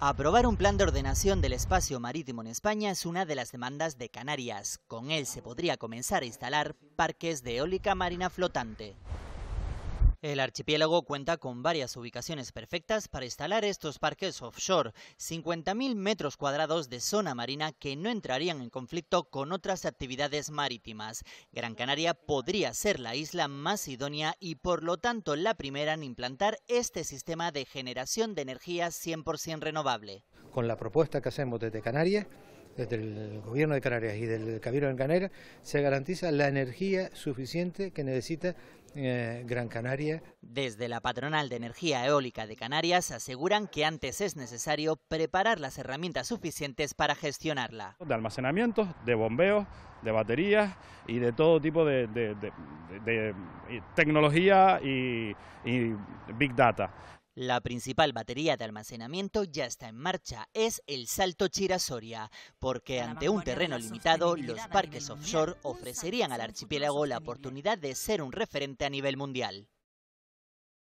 Aprobar un plan de ordenación del espacio marítimo en España es una de las demandas de Canarias. Con él se podría comenzar a instalar parques de eólica marina flotante. El archipiélago cuenta con varias ubicaciones perfectas para instalar estos parques offshore, 50.000 metros cuadrados de zona marina que no entrarían en conflicto con otras actividades marítimas. Gran Canaria podría ser la isla más idónea y por lo tanto la primera en implantar este sistema de generación de energía 100% renovable. Con la propuesta que hacemos desde Canarias, desde el gobierno de Canarias y del Cabildo de Canarias, se garantiza la energía suficiente que necesita eh, Gran Canaria. Desde la Patronal de Energía Eólica de Canarias aseguran que antes es necesario preparar las herramientas suficientes para gestionarla. De almacenamiento, de bombeos, de baterías y de todo tipo de, tecnología y Big Data. La principal batería de almacenamiento ya está en marcha, es el Salto chira porque ante un terreno limitado, los parques offshore ofrecerían al archipiélago la oportunidad de ser un referente a nivel mundial.